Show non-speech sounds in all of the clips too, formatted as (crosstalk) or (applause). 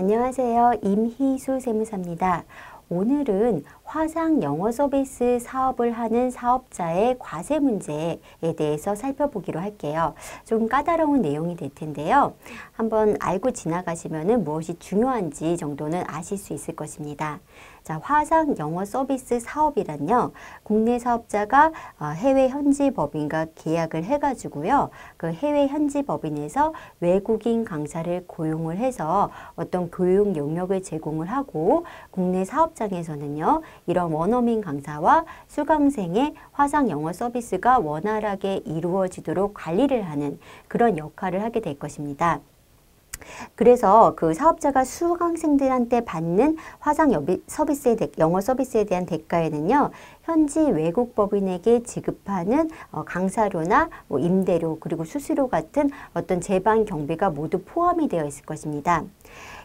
안녕하세요. 임희수 세무사입니다. 오늘은 화상 영어 서비스 사업을 하는 사업자의 과세 문제에 대해서 살펴보기로 할게요. 좀 까다로운 내용이 될 텐데요. 한번 알고 지나가시면 무엇이 중요한지 정도는 아실 수 있을 것입니다. 자, 화상 영어 서비스 사업이란요. 국내 사업자가 어, 해외 현지 법인과 계약을 해가지고요. 그 해외 현지 법인에서 외국인 강사를 고용을 해서 어떤 교육 영역을 제공을 하고 국내 사업장에서는요. 이런 원어민 강사와 수강생의 화상 영어 서비스가 원활하게 이루어지도록 관리를 하는 그런 역할을 하게 될 것입니다. 그래서 그 사업자가 수강생들한테 받는 화상 서비스에 대, 영어 서비스에 대한 대가에는요. 현지 외국 법인에게 지급하는 어, 강사료나 뭐 임대료 그리고 수수료 같은 어떤 재반 경비가 모두 포함이 되어 있을 것입니다.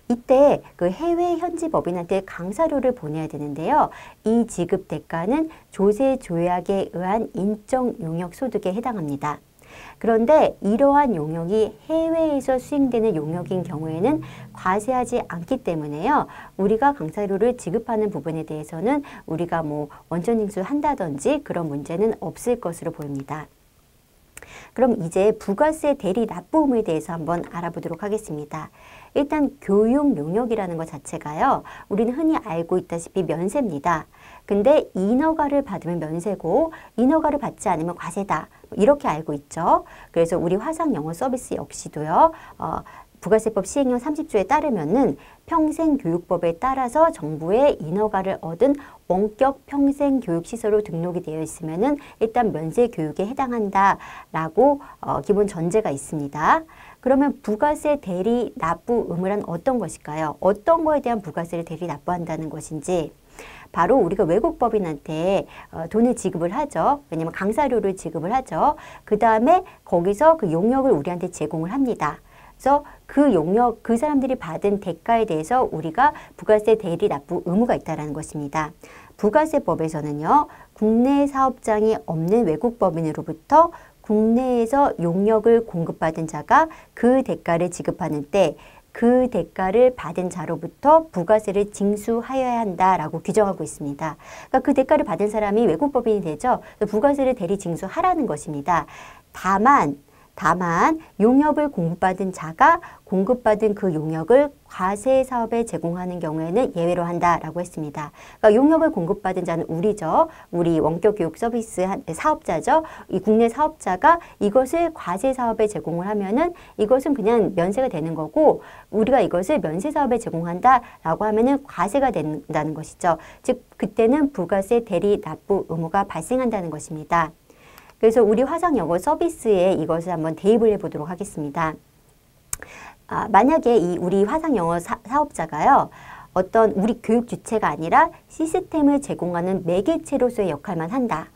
이때 그 해외 현지 법인한테 강사료를 보내야 되는데요. 이 지급 대가는 조세 조약에 의한 인정 용역 소득에 해당합니다. 그런데 이러한 용역이 해외에서 수행되는 용역인 경우에는 과세하지 않기 때문에요. 우리가 강사료를 지급하는 부분에 대해서는 우리가 뭐 원천 징수한다든지 그런 문제는 없을 것으로 보입니다. 그럼 이제 부가세 대리 납부음에 대해서 한번 알아보도록 하겠습니다. 일단 교육 용역이라는 것 자체가요. 우리는 흔히 알고 있다시피 면세입니다. 근데 인허가를 받으면 면세고 인허가를 받지 않으면 과세다. 뭐 이렇게 알고 있죠. 그래서 우리 화상 영어 서비스 역시도요. 어, 부가세법 시행령 30조에 따르면은 평생교육법에 따라서 정부의 인허가를 얻은 원격 평생교육시설로 등록이 되어 있으면은 일단 면세교육에 해당한다라고 어, 기본 전제가 있습니다. 그러면 부가세 대리 납부 의무란 어떤 것일까요? 어떤 거에 대한 부가세를 대리 납부한다는 것인지 바로 우리가 외국 법인한테 어, 돈을 지급을 하죠. 왜냐면 강사료를 지급을 하죠. 그 다음에 거기서 그 용역을 우리한테 제공을 합니다. 앞서 그 용역 그 사람들이 받은 대가에 대해서 우리가 부가세 대리 납부 의무가 있다는 것입니다. 부가세법에서는요. 국내 사업장이 없는 외국 법인으로부터 국내에서 용역을 공급받은 자가 그 대가를 지급하는 때 그 대가를 받은 자로부터 부가세를 징수하여야 한다라고 규정하고 있습니다. 그러니까 그 대가를 받은 사람이 외국 법인이 되죠. 부가세를 대리 징수하라는 것입니다. 다만 다만 용역을 공급받은 자가 공급받은 그 용역을 과세 사업에 제공하는 경우에는 예외로 한다라고 했습니다. 그러니까 용역을 공급받은 자는 우리죠. 우리 원격 교육 서비스 사업자죠. 이 국내 사업자가 이것을 과세 사업에 제공을 하면은 이것은 그냥 면세가 되는 거고 우리가 이것을 면세 사업에 제공한다라고 하면은 과세가 된다는 것이죠. 즉 그때는 부가세 대리 납부 의무가 발생한다는 것입니다. 그래서 우리 화상 영어 서비스에 이것을 한번 대입을 해보도록 하겠습니다. 아, 만약에 이 우리 화상 영어 사, 사업자가요. 어떤 우리 교육 주체가 아니라 시스템을 제공하는 매개체로서의 역할만 한다.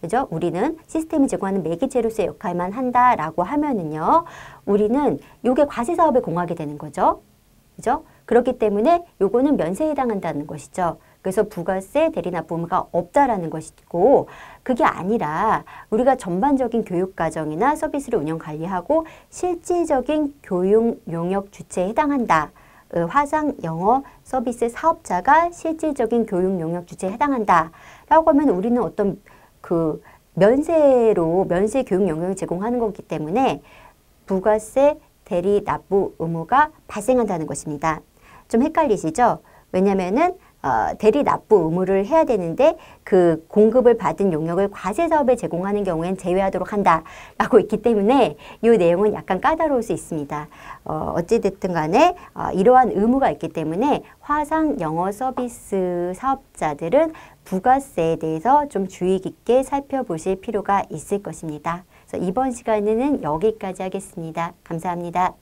그죠? 우리는 시스템이 제공하는 매개체로서의 역할만 한다라고 하면은요. 우리는 요게 과세 사업에 공하게 되는 거죠. 그죠? 그렇기 때문에 요거는 면세에 해당한다는 것이죠. 그래서 부가세, 대리납부가 없다라는 것이고 그게 아니라 우리가 전반적인 교육과정이나 서비스를 운영 관리하고 실질적인 교육 용역 주체에 해당한다. 그 화상 영어 서비스 사업자가 실질적인 교육 용역 주체에 해당한다. 라고 하면 우리는 어떤 그 면세로 면세 교육 용역을 제공하는 것이기 때문에 부가세 대리 납부 의무가 발생한다는 것입니다. 좀 헷갈리시죠? 왜냐면은 어, 대리 납부 의무를 해야 되는데 그 공급을 받은 용역을 과세 사업에 제공하는 경우엔 제외하도록 한다라고 (laughs) 있기 때문에 이 내용은 약간 까다로울 수 있습니다. 어, 어찌됐든 간에 어, 이러한 의무가 있기 때문에 화상 영어 서비스 사업자들은 부가세에 대해서 좀 주의 깊게 살펴보실 필요가 있을 것입니다. 그래서 이번 시간에는 여기까지 하겠습니다. 감사합니다.